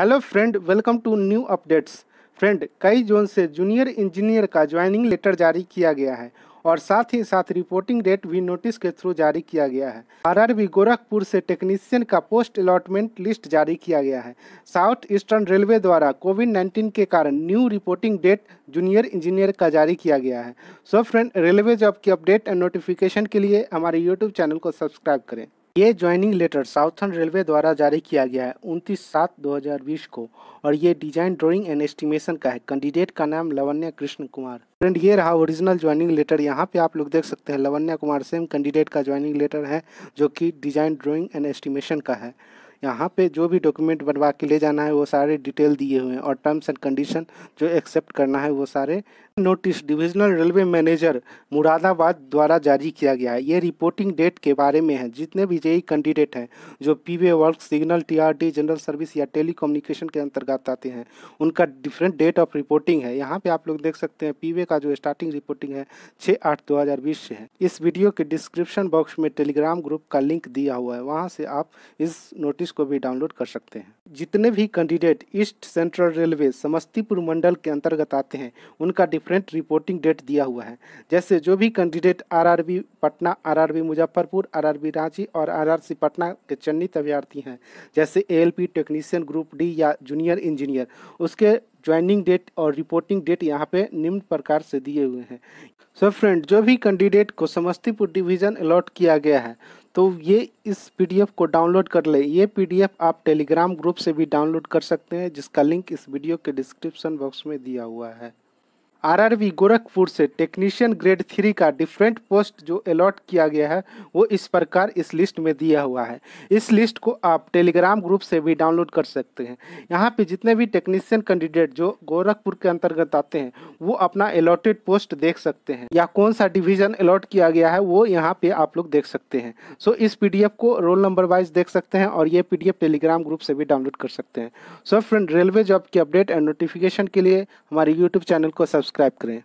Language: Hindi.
hello friend welcome to new updates friend कई जोन से जूनियर इंजीनियर का ज्वाइनिंग लेटर जारी किया गया है और साथ ही साथ रिपोर्टिंग डेट भी नोटिस के थ्रू जारी किया गया है आरआरबी गोरखपुर से टेक्नीशियन का पोस्ट अलॉटमेंट लिस्ट जारी किया गया है साउथ ईस्टर्न रेलवे द्वारा कोविड 19 के कारण new reporting date junior engineer का जारी किया गया है सो फ्रेंड रेलवे जॉब की अपडेट एंड नोटिफिकेशन के लिए हमारे यूट्यूब चैनल को सब्सक्राइब करें ये ज्वाइनिंग लेटर साउथर्न रेलवे द्वारा जारी किया गया है उनतीस सात 2020 को और ये डिजाइन ड्राइंग एंड एस्टिमेशन का है कैंडिडेट का नाम लवन्या कृष्ण कुमार फ्रेंड ये रहा ओरिजिनल ज्वाइनिंग लेटर यहाँ पे आप लोग देख सकते हैं लवन्या कुमार सेम कैंडिडेट का ज्वाइनिंग लेटर है जो कि डिजाइन ड्रॉइंग एंड एस्टिमेशन का है यहाँ पे जो भी डॉक्यूमेंट बनवा के ले जाना है वो सारे डिटेल दिए हुए हैं और टर्म्स एंड कंडीशन जो एक्सेप्ट करना है वो सारे notice divisional railway manager Moradabad द्वारा जारी किया गया है ये रिपोर्टिंग डेट के बारे में है जितने भी जेई कैंडिडेट हैं जो P way work signal TRD general service या टेलीकम्युनिकेशन के अंतर्गत आते हैं उनका डिफरेंट डेट ऑफ रिपोर्टिंग है यहाँ पे आप लोग देख सकते हैं पीवे का जो स्टार्टिंग रिपोर्टिंग है छः आठ दो से है इस वीडियो के डिस्क्रिप्शन बॉक्स में टेलीग्राम ग्रुप का लिंक दिया हुआ है वहाँ से आप इस नोटिस को भी डाउनलोड कर सकते हैं जितने भी candidate east central railway Samastipur मंडल के अंतर्गत आते हैं उनका डिफरेंट डिफरेंट रिपोर्टिंग डेट दिया हुआ है जैसे जो भी candidate RRB Patna RRB Muzaffarpur RRB Ranchi और आरआरसी पटना के चयनित अभ्यर्थी हैं जैसे एएलपी टेक्नीशियन ग्रुप डी या जूनियर इंजीनियर उसके ज्वाइनिंग डेट और रिपोर्टिंग डेट यहाँ पे निम्न प्रकार से दिए हुए हैं सो so फ्रेंड जो भी कैंडिडेट को समस्तीपुर डिवीज़न अलॉट किया गया है तो ये इस पीडीएफ को डाउनलोड कर ले ये पीडीएफ आप टेलीग्राम ग्रुप से भी डाउनलोड कर सकते हैं जिसका लिंक इस वीडियो के डिस्क्रिप्शन बॉक्स में दिया हुआ है आरआरबी गोरखपुर से टेक्नीशियन ग्रेड थ्री का डिफरेंट पोस्ट जो अलॉट किया गया है वो इस प्रकार इस लिस्ट में दिया हुआ है इस लिस्ट को आप टेलीग्राम ग्रुप से भी डाउनलोड कर सकते हैं यहाँ पे जितने भी टेक्नीशियन कैंडिडेट जो गोरखपुर के अंतर्गत आते हैं वो अपना अलॉटेड पोस्ट देख सकते हैं या कौन सा डिविजन अलॉट किया गया है वो यहाँ पे आप लोग देख सकते हैं सो इस पी को रोल नंबर वाइज देख सकते हैं और ये पी टेलीग्राम ग्रुप से भी डाउनलोड कर सकते हैं सो फ्रेंड रेलवे जॉब की अपडेट एंड नोटिफिकेशन के लिए हमारे यूट्यूब चैनल को सब्सक्राइब सब्सक्राइब करें